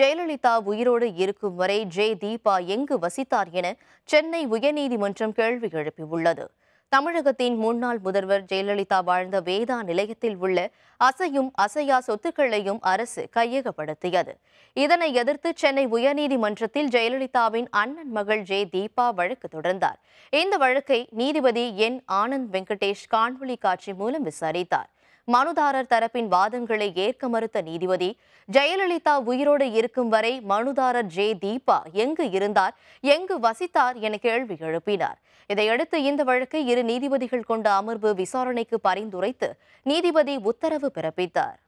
ஜெயலலிதா உயிரோடு இருக்கும் வரை ஜே தீபா எங்கு வசித்தார் என சென்னை உயர்நீதிமன்றம் கேள்வி எழுப்பியுள்ளது தமிழகத்தின் முன்னாள் முதல்வர் ஜெயலலிதா வாழ்ந்த வேதா நிலையத்தில் உள்ள அசையும் அசையா சொத்துக்களையும் அரசு கையகப்படுத்தியது இதனை எதிர்த்து சென்னை உயர்நீதிமன்றத்தில் ஜெயலலிதாவின் அண்ணன் மகள் ஜே தீபா வழக்கு தொடர்ந்தார் இந்த வழக்கை நீதிபதி என் ஆனந்த் வெங்கடேஷ் காணொலி காட்சி மூலம் விசாரித்தார் மனுதாரர் தரப்பின் வாதங்களை ஏற்க மறுத்த நீதிபதி ஜெயலலிதா உயிரோடு இருக்கும் வரை மனுதாரர் ஜே தீபா எங்கு இருந்தார் எங்கு வசித்தார் என கேள்வி எழுப்பினார் இதையடுத்து இந்த வழக்கை இரு நீதிபதிகள் கொண்ட அமர்வு விசாரணைக்கு பரிந்துரைத்து நீதிபதி உத்தரவு பிறப்பித்தார்